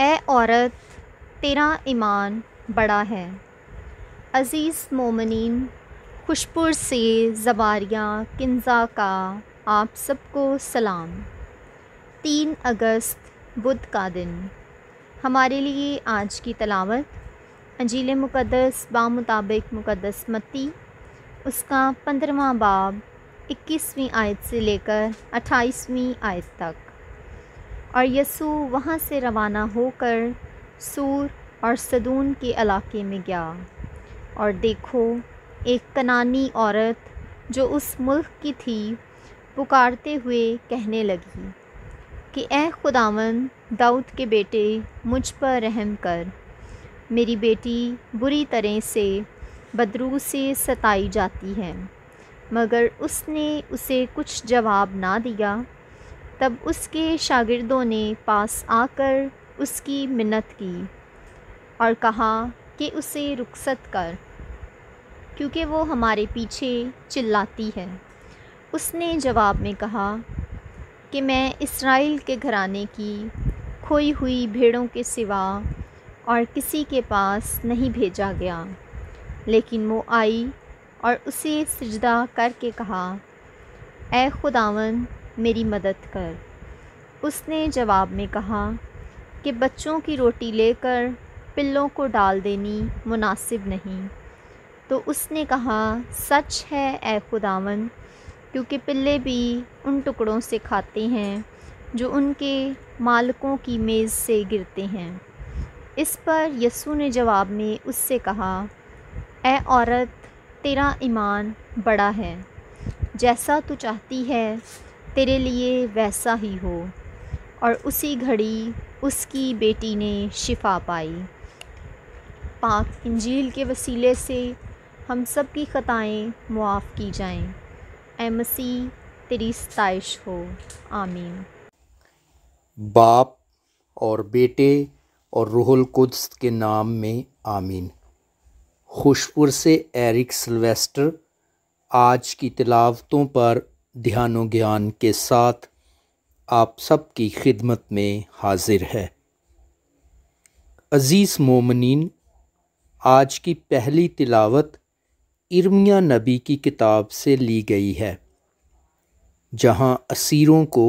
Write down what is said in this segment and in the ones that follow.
ए औरत तेरा ईमान बड़ा है अज़ीज़ मोमिन खुशपुर से जवारिया किन्ज़ा का आप सबको सलाम तीन अगस्त बुध का दिन हमारे लिए आज की तलावत अंजील मुकदस बामुताबिक मुकदस मती उसका पंद्रवा बाब इक्कीसवीं आयत से लेकर अट्ठाईसवीं आयत तक और यसु वहाँ से रवाना होकर सूर और सदून के इलाके में गया और देखो एक कनानी औरत जो उस मुल्क की थी पुकारते हुए कहने लगी कि ए खुदावन दाऊद के बेटे मुझ पर रहम कर मेरी बेटी बुरी तरह से बदरू से सताई जाती है मगर उसने उसे कुछ जवाब ना दिया तब उसके शागिर्दों ने पास आकर उसकी मिन्नत की और कहा कि उसे रुखसत कर क्योंकि वो हमारे पीछे चिल्लाती है उसने जवाब में कहा कि मैं इसराइल के घराने की खोई हुई भेड़ों के सिवा और किसी के पास नहीं भेजा गया लेकिन वो आई और उसे सजदा करके कहा ए खुदावन मेरी मदद कर उसने जवाब में कहा कि बच्चों की रोटी लेकर पिल्लों को डाल देनी मुनासिब नहीं तो उसने कहा सच है ए खुदावन क्योंकि पिल्ले भी उन टुकड़ों से खाते हैं जो उनके मालकों की मेज़ से गिरते हैं इस पर यसु ने जवाब में उससे कहा ए औरत तेरा ईमान बड़ा है जैसा तू चाहती है तेरे लिए वैसा ही हो और उसी घड़ी उसकी बेटी ने शिफा पाई पाक इंजील के वसीले से हम सब की ख़ताएँ मुआफ़ की जाएं ए मसीह तेरी सताइश हो आमीन बाप और बेटे और रूहुल कुद्स के नाम में आमीन खुशपुर से एरिक सिल्वेस्टर आज की तिलावतों पर ध्यान ज्ञान के साथ आप सबकी खिदमत में हाजिर है अज़ीज़ मोमिन आज की पहली तिलावत इर्मिया नबी की किताब से ली गई है जहां असीरों को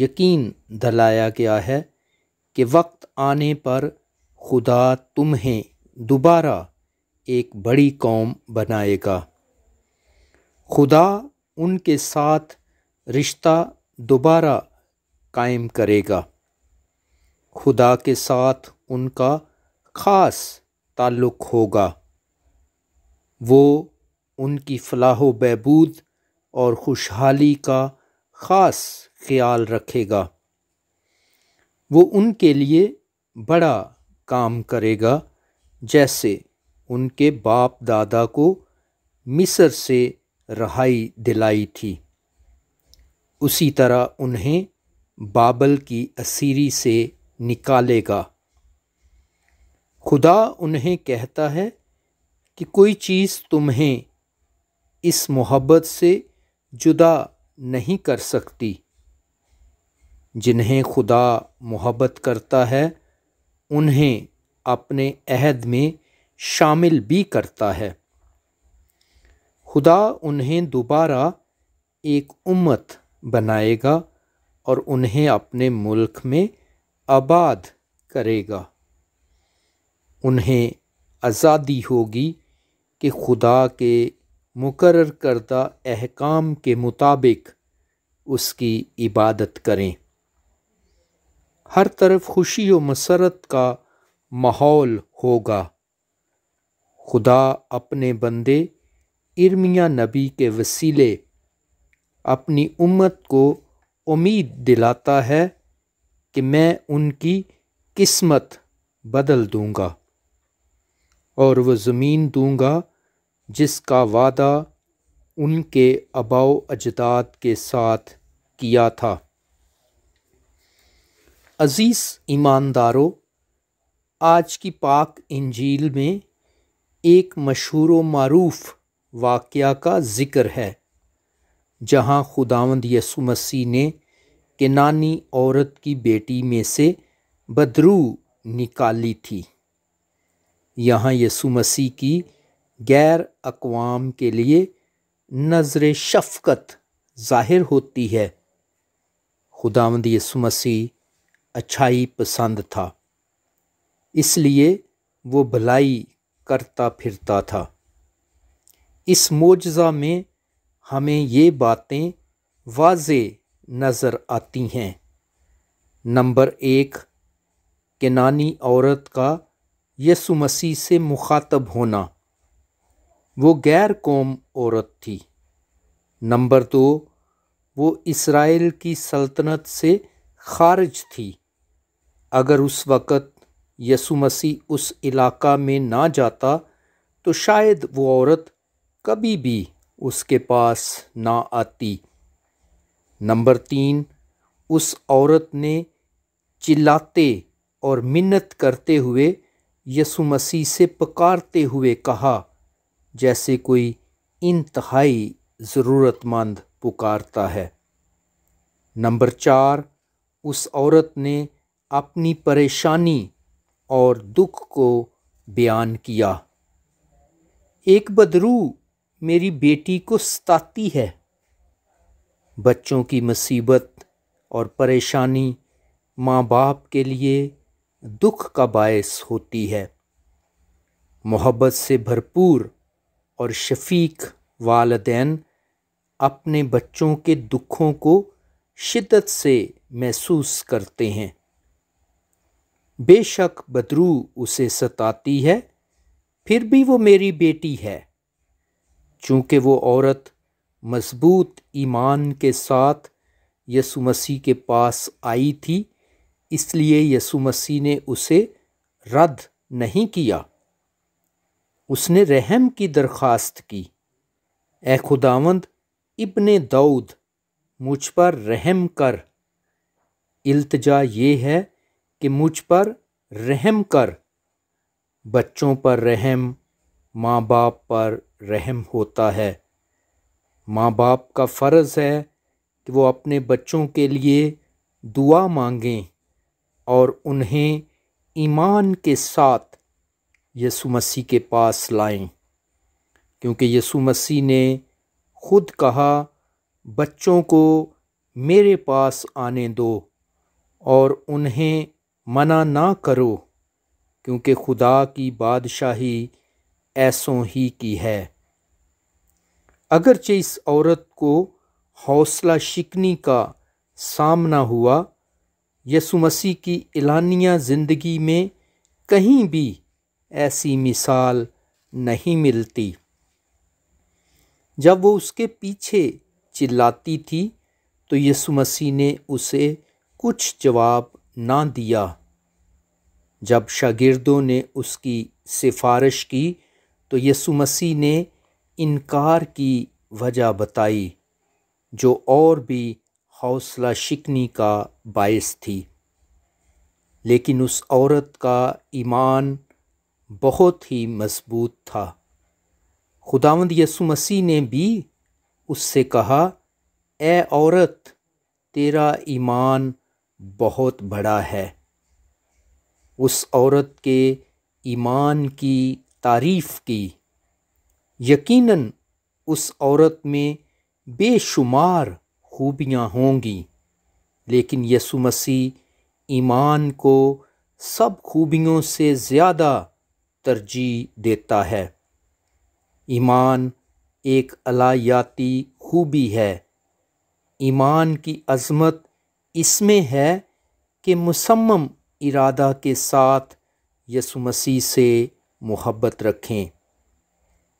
यकीन दलाया गया है कि वक्त आने पर खुदा तुम्हें दोबारा एक बड़ी कौम बनाएगा खुदा उनके साथ रिश्ता दोबारा कायम करेगा खुदा के साथ उनका ख़ास ताल्लुक़ होगा वो उनकी फलाह बहबूद और खुशहाली का ख़ास ख्याल रखेगा वो उनके लिए बड़ा काम करेगा जैसे उनके बाप दादा को मिस्र से रहाई दिलाई थी उसी तरह उन्हें बाबल की असीरी से निकालेगा खुदा उन्हें कहता है कि कोई चीज़ तुम्हें इस मोहब्बत से जुदा नहीं कर सकती जिन्हें खुदा मोहब्बत करता है उन्हें अपने अहद में शामिल भी करता है खुदा उन्हें दोबारा एक उम्मत बनाएगा और उन्हें अपने मुल्क में आबाद करेगा उन्हें आज़ादी होगी कि खुदा के मुकर करदा अहकाम के मुताबिक उसकी इबादत करें हर तरफ खुशी व मसरत का माहौल होगा खुदा अपने बंदे इर्मिया नबी के वसीले अपनी उम्मत को उम्मीद दिलाता है कि मैं उनकी किस्मत बदल दूंगा और वह ज़मीन दूंगा जिसका वादा उनके अबाव अजदाद के साथ किया था अज़ीज़ ईमानदारों आज की पाक इंजील में एक मशहूर मरूफ़ वाक़ का ज़िक्र है जहाँ खुदावंद यसु मसीह ने केनानी औरत की बेटी में से बदरू निकाली थी यहाँ यसु मसीह की गैर अकवाम के लिए नज़र शफकत ज़ाहिर होती है खुदावंद यसु मसीह अच्छाई पसंद था इसलिए वो भलाई करता फिरता था इस मोजा में हमें ये बातें वाज नज़र आती हैं नंबर एक केनानी औरत का यसु मसीह से मुखातब होना वो गैर कौम औरत थी नंबर दो वो इसराइल की सल्तनत से खारिज थी अगर उस वक़्त यसु मसीह उस इलाका में ना जाता तो शायद वो औरत कभी भी उसके पास ना आती नंबर तीन उस औरत ने चिल्लाते और मिन्नत करते हुए यसु मसीह से पकारते हुए कहा जैसे कोई इंतहाई ज़रूरतमंद पुकारता है नंबर चार उस औरत ने अपनी परेशानी और दुख को बयान किया एक बदरू मेरी बेटी को सताती है बच्चों की मुसीबत और परेशानी माँ बाप के लिए दुख का बायस होती है मोहब्बत से भरपूर और शफीक वालदेन अपने बच्चों के दुखों को शिद्दत से महसूस करते हैं बेशक बदरू उसे सताती है फिर भी वो मेरी बेटी है चूँकि वो औरत मज़बूत ईमान के साथ यसु मसीह के पास आई थी इसलिए यसु मसीह ने उसे रद्द नहीं किया उसने रहम की दरख्वास्त की ए खुदावंद इब्ने दाऊद मुझ पर रहम कर इल्तजा ये है कि मुझ पर रहम कर बच्चों पर रहम माँ बाप पर रहम होता है माँ बाप का फ़र्ज़ है कि वो अपने बच्चों के लिए दुआ मांगें और उन्हें ईमान के साथ यसु मसीह के पास लाएं क्योंकि यसु मसीह ने खुद कहा बच्चों को मेरे पास आने दो और उन्हें मना ना करो क्योंकि खुदा की बादशाही ऐसों ही की है अगरचे इस औरत को हौसला शिकनी का सामना हुआ यसु मसीह की एलानिया ज़िंदगी में कहीं भी ऐसी मिसाल नहीं मिलती जब वो उसके पीछे चिल्लाती थी तो यसु मसीह ने उसे कुछ जवाब ना दिया जब शागिर्दों ने उसकी सिफारिश की तो यसु मसीह ने इनकार की वजह बताई जो और भी हौसला शिकनी का बायस थी लेकिन उस औरत का ईमान बहुत ही मजबूत था खुदावंद यसु मसीह ने भी उससे कहा ए औरत तेरा ईमान बहुत बड़ा है उस औरत के ईमान की तारीफ़ की यकीनन उस औरत में बेशुमार खूबियाँ होंगी लेकिन यसु मसीह ईमान को सब खूबियों से ज़्यादा तरजीह देता है ईमान एक अलायाती खूबी है ईमान की अजमत इसमें है कि मुसम इरादा के साथ यसु मसीह से मोहब्बत रखें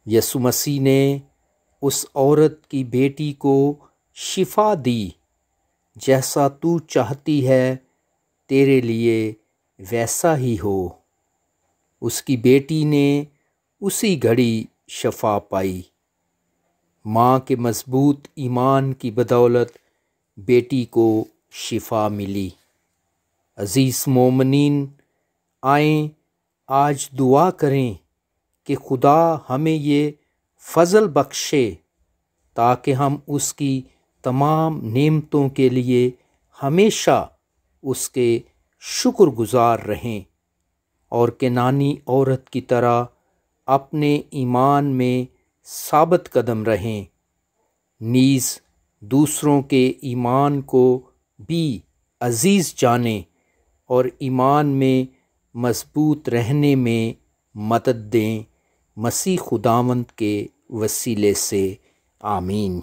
यसु मसीह ने उस औरत की बेटी को शिफा दी जैसा तू चाहती है तेरे लिए वैसा ही हो उसकी बेटी ने उसी घड़ी शफा पाई माँ के मजबूत ईमान की बदौलत बेटी को शिफा मिली अज़ीज़ मोमिन आए आज दुआ करें कि खुदा हमें ये फ़ज़ल बख्शे ताकि हम उसकी तमाम नेमतों के लिए हमेशा उसके शुक्रगुजार रहें और केनानी औरत की तरह अपने ईमान में साबित कदम रहें नीज़ दूसरों के ईमान को भी अज़ीज़ जानें और ईमान में मज़बूत रहने में मदद दें मसीह खुदावंद के वसीले से आमीन